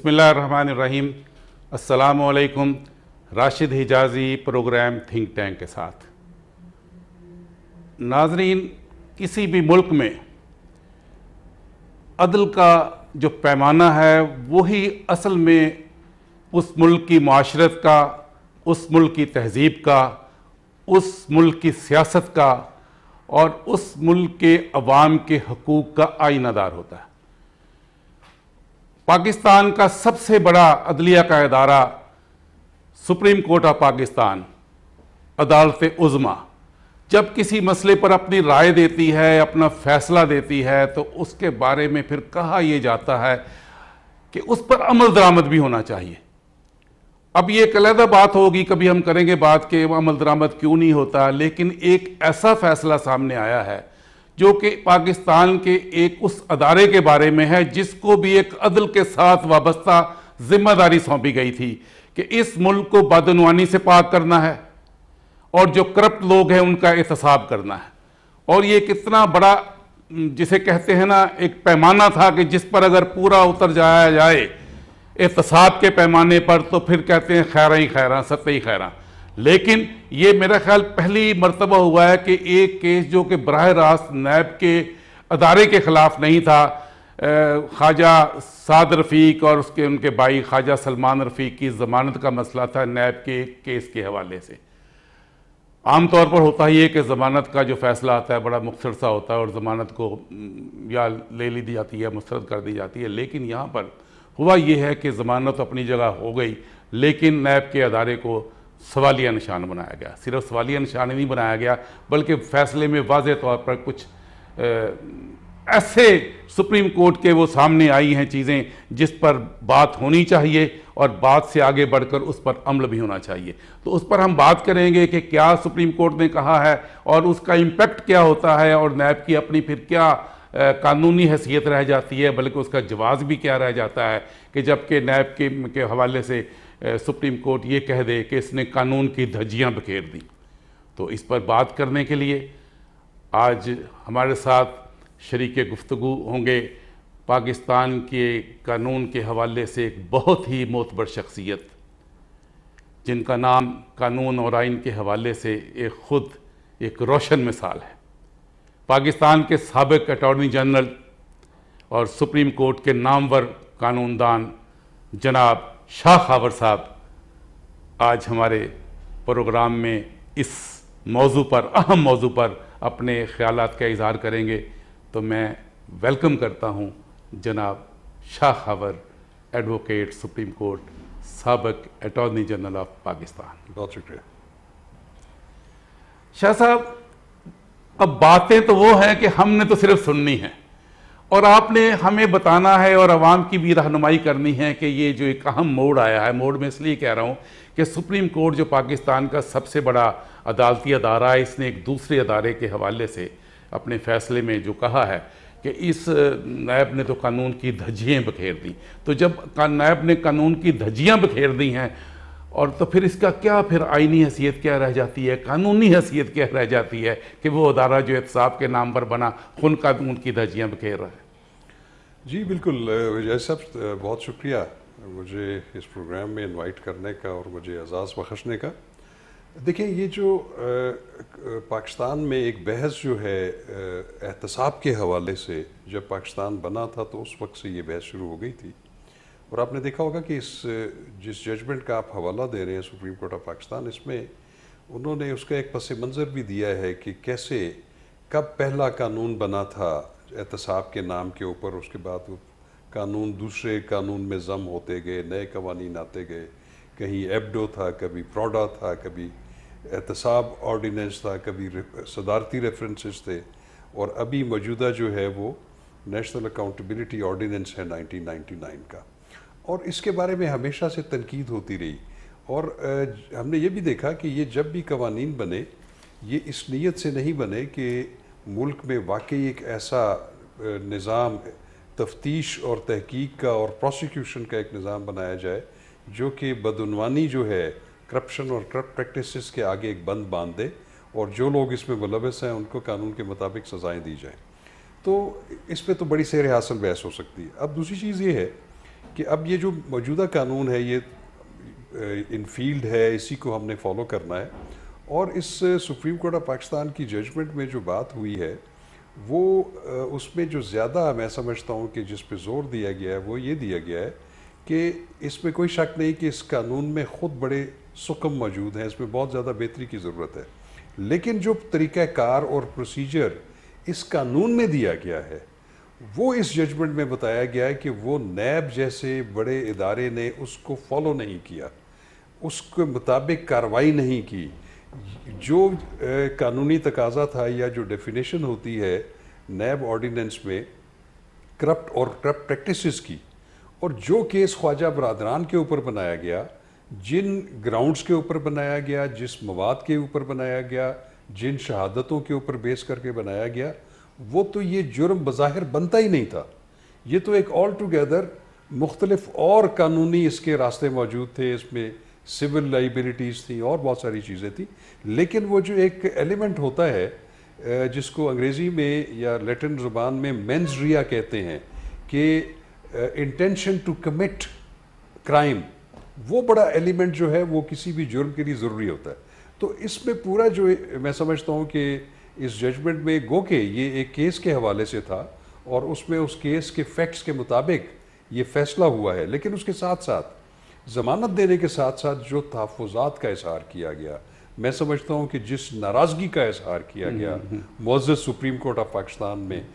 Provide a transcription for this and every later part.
बसमीम असलकुम Rashid Hijazi program think tank के साथ नाजरीन किसी भी मुल्क में अदल का जो पैमाना है वही असल में उस मुल्क की माशरत का उस मुल्क की तहजीब का उस मुल्क की सियासत का और उस मुल्क के अवाम के हकूक़ का आइनादार होता है पाकिस्तान का सबसे बड़ा अदलिया का अदारा सुप्रीम कोर्ट ऑफ पाकिस्तान अदालत उज़मा जब किसी मसले पर अपनी राय देती है अपना फैसला देती है तो उसके बारे में फिर कहा यह जाता है कि उस पर अमल दरामद भी होना चाहिए अब ये कलहदा बात होगी कभी हम करेंगे बात कि अमल दरामद क्यों नहीं होता लेकिन एक ऐसा फैसला सामने आया है जो कि पाकिस्तान के एक उस अदारे के बारे में है जिसको भी एक अदल के साथ वाबस्ता जिम्मेदारी सौंपी गई थी कि इस मुल्क को बदनवानी से पाक करना है और जो करप्ट लोग हैं उनका एहतसाब करना है और ये कितना बड़ा जिसे कहते हैं ना एक पैमाना था कि जिस पर अगर पूरा उतर जाया जाए एहतसाब के पैमाने पर तो फिर कहते हैं खैर ही खैर सत्य ही खैरा लेकिन ये मेरा ख्याल पहली मरतबा हुआ है कि एक केस जो कि बरह रास्त नैब के अदारे के ख़िलाफ़ नहीं था ख्वाजा साद रफ़ीक और उसके उनके भाई ख्वाजा सलमान रफ़ीक की ज़मानत का मसला था नैब के केस के हवाले से आम तौर पर होता ही है कि ज़मानत का जो फ़ैसला आता है बड़ा मुख्तर सा होता है और ज़मानत को या ले ली दी जाती है मुस्रद कर दी जाती है लेकिन यहाँ पर हुआ यह है कि ज़मानत अपनी जगह हो गई लेकिन नैब के अदारे को सवालिया निशान बनाया गया सिर्फ सवालिया निशान नहीं बनाया गया बल्कि फैसले में वाज तौर पर कुछ ऐसे सुप्रीम कोर्ट के वो सामने आई हैं चीज़ें जिस पर बात होनी चाहिए और बात से आगे बढ़कर उस पर अमल भी होना चाहिए तो उस पर हम बात करेंगे कि क्या सुप्रीम कोर्ट ने कहा है और उसका इम्पैक्ट क्या होता है और नैब की अपनी फिर क्या कानूनी हैसियत रह जाती है बल्कि उसका जवाब भी क्या रह जाता है कि जबकि नैब के, के हवाले से सुप्रीम कोर्ट ये कह दे कि इसने कानून की धज्जियाँ बखेर दी तो इस पर बात करने के लिए आज हमारे साथ शरीक गुफ्तु होंगे पाकिस्तान के कानून के हवाले से एक बहुत ही मोतबर शख्सियत जिनका नाम कानून और आइन के हवाले से एक ख़ुद एक रोशन मिसाल है पाकिस्तान के सबक अटॉर्नी जनरल और सुप्रीम कोर्ट के नामवर कानूनदान जनाब शाह खावर साहब आज हमारे प्रोग्राम में इस मौजू पर अहम मौजू पर अपने ख्याल का इजहार करेंगे तो मैं वेलकम करता हूँ जनाब Shah Khawar advocate supreme court सबक अटॉर्नी जनरल ऑफ पाकिस्तान बहुत शुक्रिया शाह साहब अब बातें तो वो हैं कि हमने तो सिर्फ सुननी है और आपने हमें बताना है और आवाम की भी रहनुमाई करनी है कि ये जो एक अहम मोड़ आया है मोड़ में इसलिए कह रहा हूँ कि सुप्रीम कोर्ट जो पाकिस्तान का सबसे बड़ा अदालती अदारा है इसने एक दूसरे अदारे के हवाले से अपने फैसले में जो कहा है कि इस नायब ने तो कानून की धज्जियाँ बखेर दी तो जब नायब ने कानून की धज्जियाँ बखेर दी हैं और तो फिर इसका क्या फिर आइनी हैसियत क्या रह जाती है कानूनी हैसियत क्या रह जाती है कि वो अदारा जो एहतसाब के नाम पर बना खुन कानून की धज्जियाँ बखेर रहा है जी बिल्कुल विजय साहब बहुत शुक्रिया मुझे इस प्रोग्राम में इनवाइट करने का और मुझे एजाज़ बख्शने का देखिए ये जो पाकिस्तान में एक बहस जो है एहतसाब के हवाले से जब पाकिस्तान बना था तो उस वक्त से ये बहस शुरू हो गई थी और आपने देखा होगा कि इस जिस जजमेंट का आप हवाला दे रहे हैं सुप्रीम कोर्ट ऑफ पाकिस्तान इसमें उन्होंने उसका एक पस मंज़र भी दिया है कि कैसे कब पहला कानून बना था एहतसाब के नाम के ऊपर उसके बाद वो कानून दूसरे कानून में जम होते गए नए कवानीन आते गए कहीं एबडो था कभी प्रोडा था कभी एहतसाब ऑर्डीनेंस था कभी सदारती रेफरेंसेस थे और अभी मौजूदा जो है वो नेशनल अकाउंटेबिलिटी ऑर्डीनेंस है 1999 का और इसके बारे में हमेशा से तनकीद होती रही और हमने ये भी देखा कि ये जब भी कवानीन बने ये इस नीयत से नहीं बने कि मुल्क में वाकई एक ऐसा निज़ाम तफ्तीश और तहकीक का और प्रोसिक्यूशन का एक निज़ाम बनाया जाए जो कि बदनवानी जो है करप्शन और करप्ट प्रैक्टिस के आगे एक बंद बांध दे और जो लोग इसमें मुलवस हैं उनको कानून के मुताबिक सज़ाएँ दी जाएँ तो इस पर तो बड़ी सैर हासिल बहस हो सकती है अब दूसरी चीज़ ये है कि अब ये जो मौजूदा कानून है ये इन फील्ड है इसी को हमने फॉलो करना है और इस सुप्रीम कोर्ट ऑफ पाकिस्तान की जजमेंट में जो बात हुई है वो उसमें जो ज़्यादा मैं समझता हूँ कि जिस पे जोर दिया गया है वो ये दिया गया है कि इसमें कोई शक नहीं कि इस कानून में ख़ुद बड़े सुकम मौजूद हैं इसमें बहुत ज़्यादा बेहतरी की ज़रूरत है लेकिन जो तरीक़ाकार और प्रोसीजर इस कानून में दिया गया है वो इस जजमेंट में बताया गया है कि वो नैब जैसे बड़े इदारे ने उसको फॉलो नहीं किया उसके मुताबिक कार्रवाई नहीं की जो कानूनी तकाजा था या जो डेफिनेशन होती है नैब ऑर्डिनेंस में करप्ट और करप्ट प्रैक्टिसेस की और जो केस ख्वाजा बरदरान के ऊपर बनाया गया जिन ग्राउंड्स के ऊपर बनाया गया जिस मवाद के ऊपर बनाया गया जिन शहादतों के ऊपर बेस करके बनाया गया वो तो ये जुर्म बज़ाहिर बनता ही नहीं था ये तो एक ऑल टुगेदर मुख्तलफ और कानूनी इसके रास्ते मौजूद थे इसमें सिविल लाइबिलिटीज़ थी और बहुत सारी चीज़ें थी लेकिन वो जो एक एलिमेंट होता है जिसको अंग्रेज़ी में या लेटिन ज़ुबान में मेंस रिया कहते हैं कि इंटेंशन टू कमिट क्राइम वो बड़ा एलिमेंट जो है वो किसी भी जुर्म के लिए ज़रूरी होता है तो इसमें पूरा जो मैं समझता हूँ कि इस जजमेंट में गो के ये एक केस के हवाले से था और उसमें उस केस के फैक्ट्स के मुताबिक ये फैसला हुआ है लेकिन उसके साथ साथ जमानत देने के साथ साथ जो तहफात का इजहार किया गया मैं समझता हूँ कि जिस नाराज़गी का इजहार किया हम्म, गया हम्म, हम्म। Muaz supreme court of Pakistan में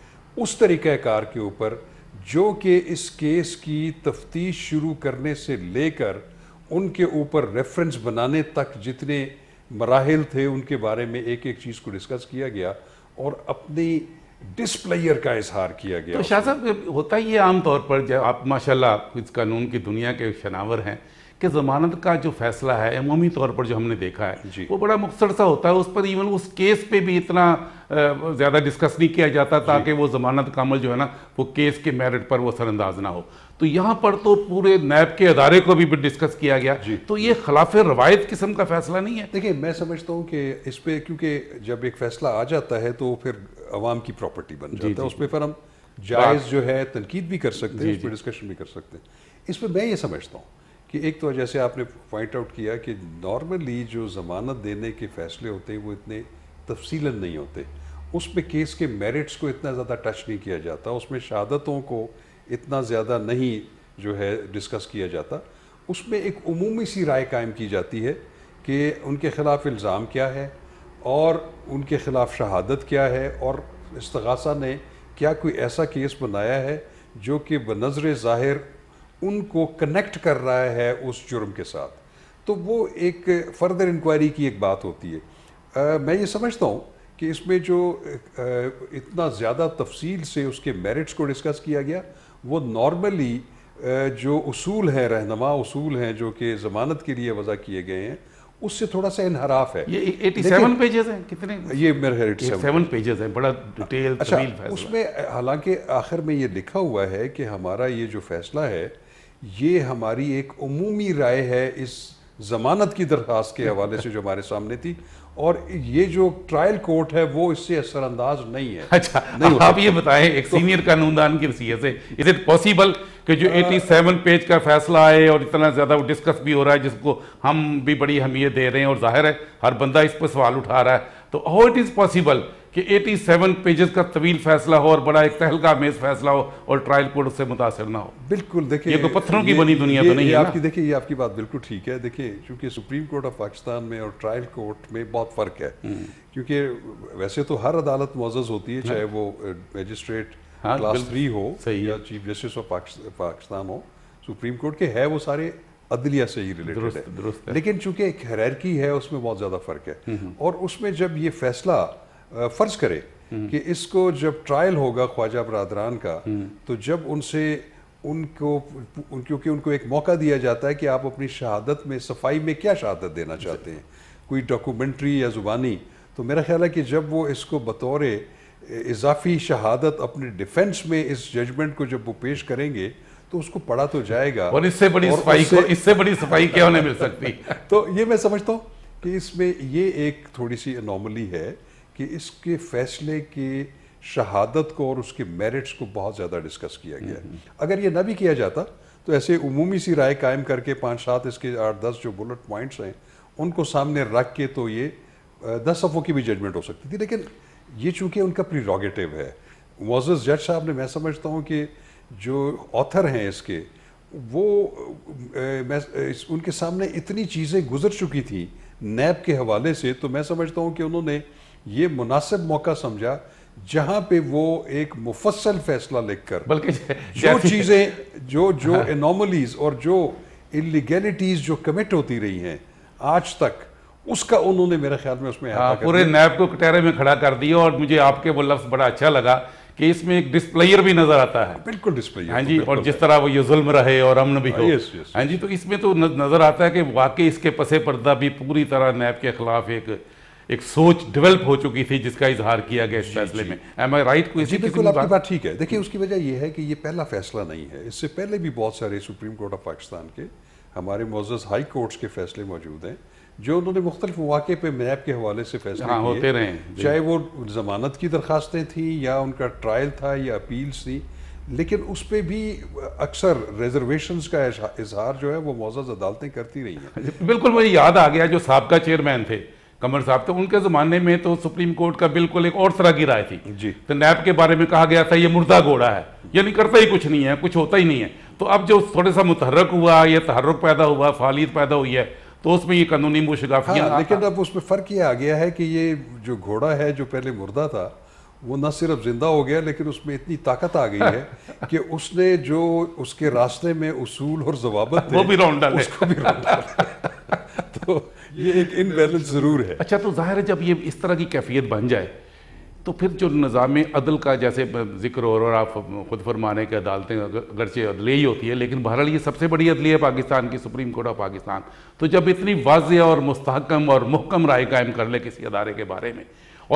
उस तरीक़ाकार के ऊपर जो कि इस केस की तफ्तीश शुरू करने से लेकर उनके ऊपर रेफरेंस बनाने तक जितने मराहल थे उनके बारे में एक एक चीज़ को डिस्कस किया गया और अपनी डिसप्लेयर का इजहार किया गया तो शाह साहब होता ही है आमतौर पर जब आप माशाल्लाह इस कानून की दुनिया के शनावर हैं कि ज़मानत का जो फैसला है अमूमी तौर पर जो हमने देखा है वो बड़ा मुख्तर सा होता है उस पर इवन उस केस पे भी इतना ज़्यादा डिस्कस नहीं किया जाता ताकि वो ज़मानत का अमल जो है ना वो केस के मेरिट पर वो असरअंदाज ना हो तो यहाँ पर तो पूरे नैब के अदारे को भी डिस्कस किया गया तो ये खिलाफ रवायत किस्म का फैसला नहीं है देखिए मैं समझता हूँ कि इस पर क्योंकि जब एक फैसला आ जाता है तो फिर अवाम की प्रॉपर्टी बन जाता है उस पर फिर हम जायज़ जो है तनकीद भी कर सकते हैं इस पर डिस्कशन भी कर सकते हैं इस पर मैं ये समझता हूँ कि एक तो जैसे आपने पॉइंट आउट किया कि नॉर्मली जो ज़मानत देने के फैसले होते हैं वो इतने तफसीला नहीं होते उस पर केस के मेरिट्स को इतना ज़्यादा टच नहीं किया जाता उसमें शहादतों को इतना ज़्यादा नहीं जो है डिस्कस किया जाता उसमें एक अमूमी सी राय कायम की जाती है कि उनके ख़िलाफ़ इल्ज़ाम क्या है और उनके ख़िलाफ़ शहादत क्या है और इसतगासा ने क्या कोई ऐसा केस बनाया है जो कि बनजर ज़ाहिर उनको कनेक्ट कर रहा है उस जुर्म के साथ तो वो एक फ़र्दर इंक्वायरी की एक बात होती है आ, मैं ये समझता हूँ कि इसमें जो आ, इतना ज़्यादा तफसील से उसके मेरिट्स को डिस्कस किया गया वो नॉर्मली जो असूल हैं रहनमा असूल हैं जो कि ज़मानत के लिए वज़ा किए गए हैं उससे थोड़ा सा इनहराफ है ये 87 पेजेस हैं कितने ये मेरे 87 पेजेस हैं बड़ा डिटेल अच्छा उसमें हालांकि आखिर में ये लिखा हुआ है कि हमारा ये जो फैसला है ये हमारी एक अमूमी राय है इस ज़मानत की दरख्वास्त के हवाले से जो हमारे सामने थी और ये जो ट्रायल कोर्ट है वो इससे असरअंदाज नहीं है अच्छा नहीं आप ये बताएं एक तो, सीनियर कानूनदान की हैसियत से इज इट पॉसिबल कि जो 87 पेज का फैसला आए और इतना ज़्यादा वो डिस्कस भी हो रहा है जिसको हम भी बड़ी अहमियत दे रहे हैं और जाहिर है हर बंदा इस पर सवाल उठा रहा है तो हाउ इट इज़ पॉसिबल कि 87 पेजेस का तवील फैसला हो और बड़ा एक तहलका मेज फैसला हो और ट्रायल कोर्ट से मुतासर ना हो बिल्कुल देखिए ये तो पत्थरों की बनी दुनिया तो नहीं है आपकी देखिए ये आपकी बात बिल्कुल ठीक है देखिए क्योंकि सुप्रीम कोर्ट ऑफ पाकिस्तान में और ट्रायल कोर्ट में बहुत फ़र्क है हम्म। क्योंकि वैसे तो हर अदालत मुजज़ होती है चाहे हाँ। वो मजिस्ट्रेट क्लास थ्री हो या चीफ जस्टिस ऑफ पाकिस्तान हो सुप्रीम कोर्ट के है वो सारे अदलिया से ही रिलेटेड है लेकिन चूंकि एक हैरकी है उसमें बहुत ज़्यादा फ़र्क है हम्म, हम्म। और उसमें जब ये फैसला फ़र्ज करे हम्म। कि इसको जब ट्रायल होगा ख्वाजा बरदरान का हम्म। तो जब उनसे उनको क्योंकि उनको एक मौका दिया जाता है कि आप अपनी शहादत में सफाई में क्या शहादत देना चाहते हैं कोई डॉक्यूमेंट्री या ज़ुबानी तो मेरा ख्याल है कि जब वो इसको बतौर इजाफी शहादत अपने डिफेंस में इस जजमेंट को जब वो पेश करेंगे तो उसको पढ़ा तो जाएगा और इससे बड़ी और सफाई को इससे बड़ी सफाई क्या उन्हें मिल सकती तो ये मैं समझता हूँ कि इसमें ये एक थोड़ी सी अनोमली है कि इसके फैसले की शहादत को और उसके मेरिट्स को बहुत ज़्यादा डिस्कस किया गया हम्म, हम्म। अगर ये ना भी किया जाता तो ऐसे उमूमी सी राय कायम करके पाँच सात इसके आठ दस जो बुलेट पॉइंट्स हैं उनको सामने रख के तो ये दस सफ़ों की भी जजमेंट हो सकती थी लेकिन ये चूँकि उनका प्रीरोगेटिव है मोजस जज साहब ने मैं समझता हूँ कि जो ऑथर हैं इसके वो मैं इस, उनके सामने इतनी चीज़ें गुजर चुकी थी नैब के हवाले से तो मैं समझता हूँ कि उन्होंने ये मुनासिब मौका समझा जहां पे वो एक मुफसल फैसला लेकर बल्कि जो चीज़ें जो जो हाँ। और जो इलीगैलिटीज जो कमिट होती रही हैं आज तक उसका उन्होंने मेरे ख्याल में उसमें हाँ, पूरे नैब को कटहरे में खड़ा कर दिया और मुझे आपके वो लफ्ज़ बड़ा अच्छा लगा कि इसमें एक डिस्प्लेयर भी नजर आता है बिल्कुल डिस्प्लेयर हाँ जी और जिस तरह वो ये जुल्म रहे और अमन भी हो हाँ, हाँ जी तो इसमें तो नजर आता है कि वाकई इसके पसे पर्दा भी पूरी तरह नैब के खिलाफ एक एक सोच डेवलप हो चुकी थी जिसका इजहार किया गया इस फैसले में एम आई राइट को इसी बिल्कुल आपकी बात ठीक है देखिए उसकी वजह यह है कि ये पहला फैसला नहीं है इससे पहले भी बहुत सारे सुप्रीम कोर्ट ऑफ पाकिस्तान के हमारे मोजस हाई कोर्ट्स के फैसले मौजूद हैं जो उन्होंने मुख्तलिफ मौके पर मैप के हवाले से फैसले हाँ, होते रहे चाहे वो जमानत की दरखास्तें थी या उनका ट्रायल था या अपील्स थी लेकिन उस पर भी अक्सर रिजर्वेशन का इजहार जो है वो मोजस अदालतें करती रही हैं बिल्कुल मुझे याद आ गया जो सबका चेयरमैन थे कमर साहब तो उनके ज़माने में तो सुप्रीम कोर्ट का बिल्कुल एक और तरह की राय थी जी तो नैब के बारे में कहा गया था ये मुर्दा घोड़ा है यानी करता ही कुछ नहीं है कुछ होता ही नहीं है तो अब जो थोड़ा सा मुतहरक हुआ या तहरक पैदा हुआ फालियत पैदा हुई है तो उसमें ये कानूनी मुशगाफियाँ हाँ, लेकिन अब उसमें फ़र्क ये आ गया है कि ये जो घोड़ा है जो पहले मुर्दा था वो न सिर्फ ज़िंदा हो गया लेकिन उसमें इतनी ताकत आ गई है कि उसने जो उसके रास्ते में उसूल और जवाबत वो भी रौंड डाले उसको भी डाले तो ये एक इनबैलेंस ज़रूर है अच्छा तो जाहिर है जब ये इस तरह की कैफियत बन जाए तो फिर जो निज़ाम अदल का जैसे जिक्र हो रहा आप खुद फरमाने के अदालतें अगरचे अदले ही होती है लेकिन बहरहाल ये सबसे बड़ी अदली है पाकिस्तान की सुप्रीम कोर्ट ऑफ पाकिस्तान तो जब इतनी वाजिया और मुस्तकम और महकम राय कायम कर ले किसी अदारे के बारे में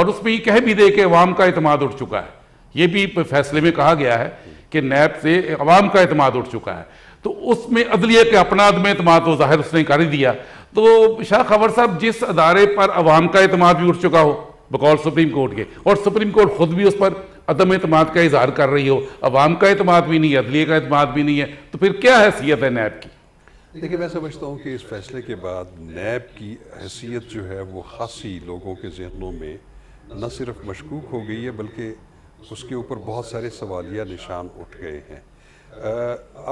और उसमें ये कह भी दे कि अवाम का अतमाद उठ चुका है ये भी फैसले में कहा गया है कि नैब से अवाम का अतमाद उठ चुका है तो उसमें अदलिया के अपना अदम अतमाद तो जाहिर उसने कर ही दिया तो शाह खबर साहब जिस अदारे पर अवाम का अतमाद भी उठ चुका हो बकौल सुप्रीम कोर्ट के और सुप्रीम कोर्ट खुद भी उस पर अदम अतमाद का इजहार कर रही हो अवाम का अतमाद भी नहीं है अदलिए का अतमाद भी नहीं है तो फिर क्या हैसियत है नैब की देखिए मैं समझता हूँ कि इस फैसले के बाद नैब की हैसियत जो है वो खासी लोगों के जहनों में न सिर्फ मशकूक हो गई है बल्कि उसके ऊपर बहुत सारे सवालिया निशान उठ गए हैं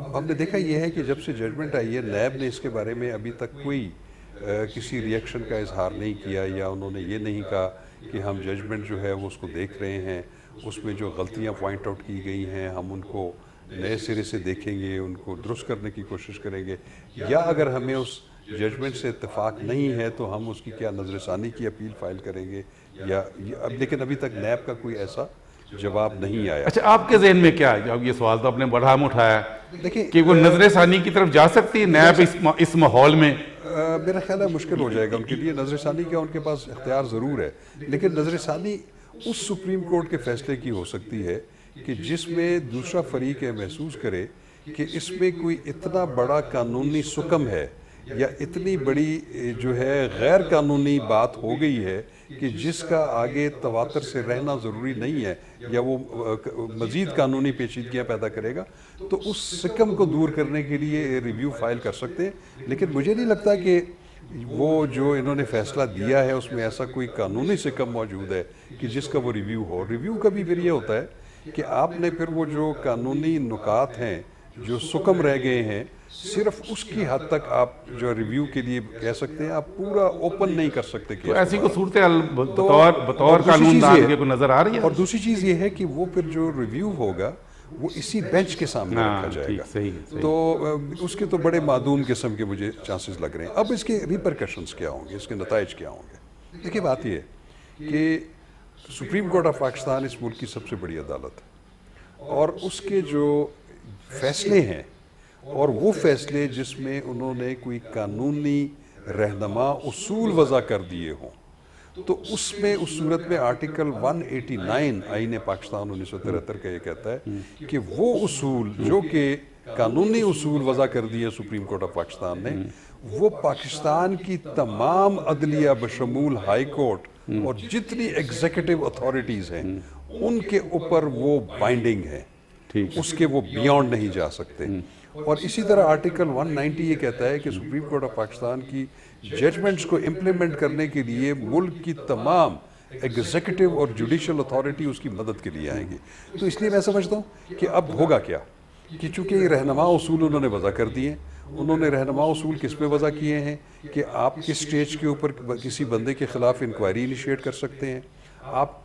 अब हमने देखा यह है कि जब से जजमेंट आई है नैब ने इसके बारे में अभी तक कोई किसी रिएक्शन का इजहार नहीं किया या उन्होंने ये नहीं कहा कि हम जजमेंट जो है वो उसको देख रहे हैं उसमें जो गलतियां पॉइंट आउट की गई हैं हम उनको नए सिरे से देखेंगे उनको दुरुस्त करने की कोशिश करेंगे या अगर हमें उस जजमेंट से इतफाक़ नहीं है तो हम उसकी क्या नज़रसानी की अपील फाइल करेंगे या अब लेकिन अभी तक नैब का कोई ऐसा जवाब नहीं आया अच्छा आपके जहन में क्या है अब ये सवाल तो आपने बड़ा उठाया देखिए कि वो नजर की तरफ जा सकती है नैब इस, इस माहौल में मेरा ख्याल है मुश्किल हो जाएगा उनके लिए नजर षानी क्या उनके पास इख्तियार ज़रूर है लेकिन नजर षानी उस सुप्रीम कोर्ट के फैसले की हो सकती है कि जिसमें दूसरा फरीक यह महसूस करे कि इसमें कोई इतना बड़ा कानूनी सुकम है या इतनी बड़ी जो है गैर कानूनी बात हो गई है कि जिसका आगे तवातर से रहना ज़रूरी नहीं है या वो मज़ीद कानूनी पेचीदगियाँ पैदा करेगा तो उस सिकम को दूर करने के लिए रिव्यू फाइल कर सकते हैं लेकिन मुझे नहीं लगता कि वो जो इन्होंने फैसला दिया है उसमें ऐसा कोई कानूनी सिकम मौजूद है कि जिसका वो रिव्यू हो रिव्यू का भी फिर ये होता है कि आपने फिर वो जो कानूनी नुकात हैं जो सुकम रह गए हैं सिर्फ उसकी हद तक आप जो रिव्यू के लिए कह सकते हैं आप पूरा ओपन नहीं कर सकते तो ऐसी को तो बतौर बतौर कानून को नजर आ रही है और दूसरी चीज़ ये है कि वो फिर जो रिव्यू होगा वो इसी बेंच के सामने हाँ, रखा जाएगा सही, सही तो उसके तो बड़े मादूम किस्म के मुझे चांसेस लग रहे हैं अब इसके रिप्रकशन क्या होंगे इसके नतज क्या होंगे देखिए बात यह कि सुप्रीम कोर्ट ऑफ पाकिस्तान इस मुल्क की सबसे बड़ी अदालत है और उसके जो फैसले हैं और वो फैसले जिसमें उन्होंने कोई कानूनी रहनमा उसूल वज़ा कर दिए हों तो उसमें उस सूरत में आर्टिकल 189 आईन पाकिस्तान उन्नीस सौ तिहत्तर का ये कहता है कि वो उसूल जो कि कानूनी उसूल वज़ा कर दिए सुप्रीम कोर्ट ऑफ पाकिस्तान ने वो पाकिस्तान की तमाम अदलिया बशमूल हाई कोर्ट और जितनी एग्जीक्यूटिव अथॉरिटीज़ हैं उनके ऊपर वो बाइंडिंग है उसके वो बियॉन्ड नहीं जा सकते और इसी तरह आर्टिकल 190 ये कहता है कि सुप्रीम कोर्ट ऑफ पाकिस्तान की जजमेंट्स को इम्प्लीमेंट करने के लिए मुल्क की तमाम एग्जीक्यूटिव और जुडिशल अथॉरिटी उसकी मदद के लिए आएंगी तो इसलिए मैं समझता हूँ कि अब होगा क्या कि चूँकि ये रहनमा असूल उन्होंने वजह कर दिए उन्होंने रहनमा असूल किस पे वजह किए हैं कि आप किस स्टेज के ऊपर किसी बंदे के ख़िलाफ़ इंक्वायरी इनिशिएट कर सकते हैं आप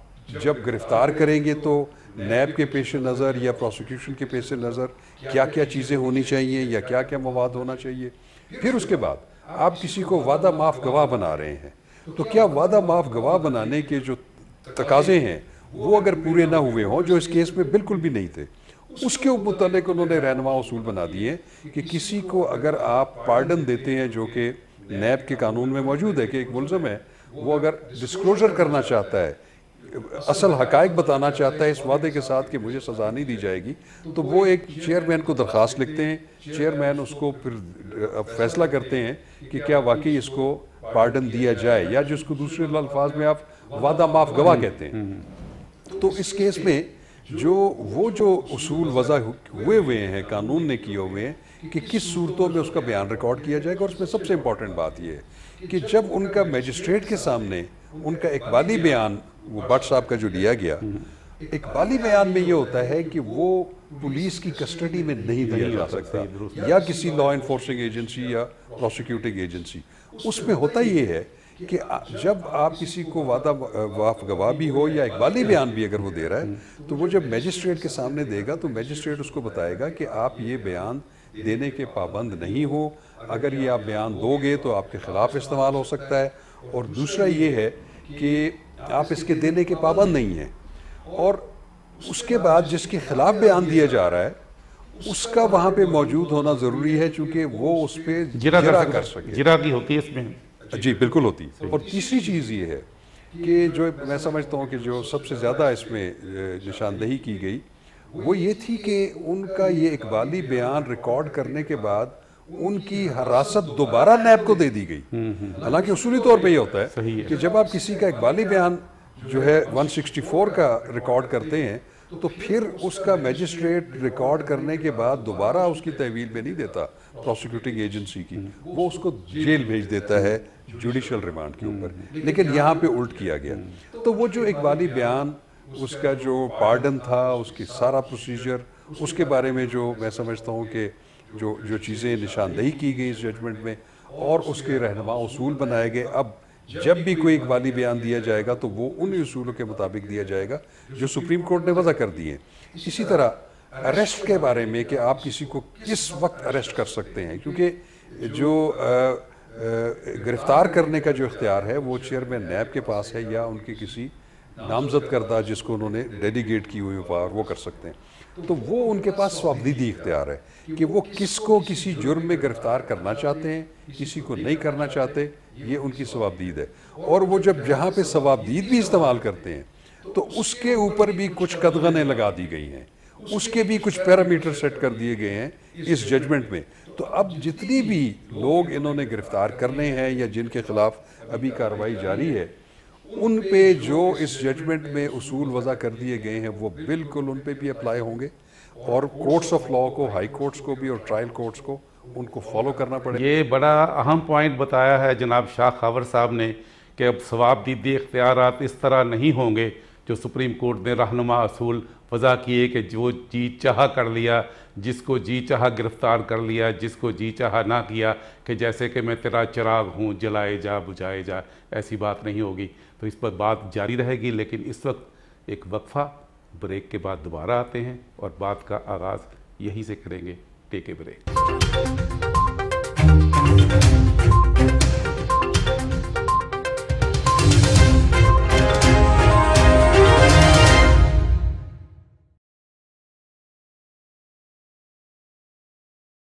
जब गिरफ़्तार करेंगे तो नैब के पेश नज़र या प्रोसिक्यूशन के पेश नज़र क्या क्या चीज़ें होनी चाहिए या क्या क्या मवाद होना चाहिए फिर उसके बाद आप किसी को वादा माफ़ गवाह बना रहे हैं तो क्या वादा माफ़ गवाह बनाने के जो तकाजे हैं वो अगर पूरे ना हुए हों जो इस केस में बिल्कुल भी नहीं थे उसके मतलब उन्होंने रहनमा असूल बना दिए कि किसी को अगर आप पार्डन देते हैं जो कि नैब के कानून में मौजूद है कि एक मुलम है वो अगर डिस्क्लोजर करना चाहता है असल हकायक बताना चाहता है इस वादे के साथ कि मुझे सज़ा नहीं दी जाएगी तो वो एक चेयरमैन को दरख्वास्त लिखते हैं चेयरमैन उसको फिर फैसला करते हैं कि क्या वाकई इसको पार्डन दिया जाए या जिसको दूसरे अल्फाज में आप वादा माफ गवाह कहते हैं तो इस केस में जो वो जो असूल वजह हुए हुए हैं कानून ने किए हुए हैं कि किस सूरतों में उसका बयान रिकॉर्ड किया जाएगा और उसमें सबसे इम्पॉर्टेंट बात यह है कि जब उनका मजिस्ट्रेट के सामने उनका इकबाली बयान वो भट्ट साहब का जो लिया गया इकबाली बयान में ये होता है कि वो पुलिस की कस्टडी में नहीं दिया जा सकता या किसी लॉ इन्फोर्सिंग एजेंसी या प्रोसिक्यूटिंग एजेंसी उसमें होता ये है कि जब आप किसी को वादा वाफ गवाह भी हो या इकबाली बयान भी अगर वो दे रहा है तो वो जब मैजिस्ट्रेट के सामने देगा तो मैजिस्ट्रेट उसको बताएगा कि आप ये बयान देने के पाबंद नहीं हो अगर ये आप बयान दोगे तो आपके ख़िलाफ़ इस्तेमाल हो सकता है और दूसरा ये है कि आप इसके देने के पाबंद नहीं हैं और उसके बाद जिसके खिलाफ बयान दिया जा रहा है उसका वहाँ पे मौजूद होना ज़रूरी है चूँकि वो उस पर जिरा, जिरा कर सके जिरा की होती है इसमें जी बिल्कुल होती है और तीसरी चीज़ ये है कि जो मैं समझता हूँ कि जो सबसे ज़्यादा इसमें निशानदेही की गई वो ये थी कि उनका ये इकबाली बयान रिकॉर्ड करने के बाद उनकी हरासत दोबारा नैब को दे दी गई हालांकि उसूली तौर पे ये होता है, है कि जब आप किसी का इकबाली बयान जो है 164 का रिकॉर्ड करते हैं तो फिर उसका मैजिस्ट्रेट रिकॉर्ड करने के बाद दोबारा उसकी तहवील में नहीं देता प्रोसिक्यूटिंग एजेंसी की वो उसको जेल भेज देता है जुडिशल रिमांड के ऊपर लेकिन यहाँ पे उल्ट किया गया तो वो जो इकबाली बयान उसका जो पार्डन था उसकी सारा प्रोसीजर उसके बारे में जो मैं समझता हूँ कि जो जो चीज़ें निशानदेही की गई इस जजमेंट में और उसके रहनमा असूल बनाए गए अब जब भी कोई इकबाली बयान दिया जाएगा तो वो उन असूलों के मुताबिक दिया जाएगा जो सुप्रीम कोर्ट ने वजह कर दिए इसी तरह अरेस्ट के बारे में कि आप किसी को किस वक्त अरेस्ट कर सकते हैं क्योंकि जो गिरफ्तार करने का जो इख्तियार है वो चेयरमैन नैब के पास है या उनके किसी नामजद करदा जिसको उन्होंने डेलीगेट की हुई पावर वो कर सकते हैं तो वो उनके पास स्वाबदीदी इख्तियार है कि वो किसको किसी जुर्म में गिरफ्तार करना चाहते हैं किसी को नहीं करना चाहते ये उनकी सवाबदीद है और वो जब जहाँ पे सवाबदीद भी इस्तेमाल करते हैं तो उसके ऊपर भी कुछ कदगने लगा दी गई हैं उसके भी कुछ पैरामीटर सेट कर दिए गए हैं इस जजमेंट में तो अब जितनी भी लोग इन्होंने गिरफ्तार करने हैं या जिनके खिलाफ अभी कार्रवाई जारी है उन पे जो इस जजमेंट में उसूल वज़ा कर दिए गए हैं वो बिल्कुल उन पे भी अप्लाई होंगे और कोर्ट्स ऑफ लॉ को हाई कोर्ट्स को भी और ट्रायल कोर्ट्स को उनको फॉलो करना पड़ेगा ये बड़ा अहम पॉइंट बताया है जनाब शाह खावर साहब ने कि अब सवाबदीदी इख्तियार इस तरह नहीं होंगे जो सुप्रीम कोर्ट ने रहनुमा असूल वज़ा किए कि जो जी चाह कर लिया जिसको जी चाह गिरफ़्तार कर लिया जिसको जी चाह ना किया कि जैसे कि मैं तेरा चिराग हूँ जलाए जा बुझाए जा ऐसी बात नहीं होगी तो इस पर बात जारी रहेगी लेकिन इस वक्त एक वक्फ़ा ब्रेक के बाद दोबारा आते हैं और बात का आगाज़ यहीं से करेंगे टेक ए ब्रेक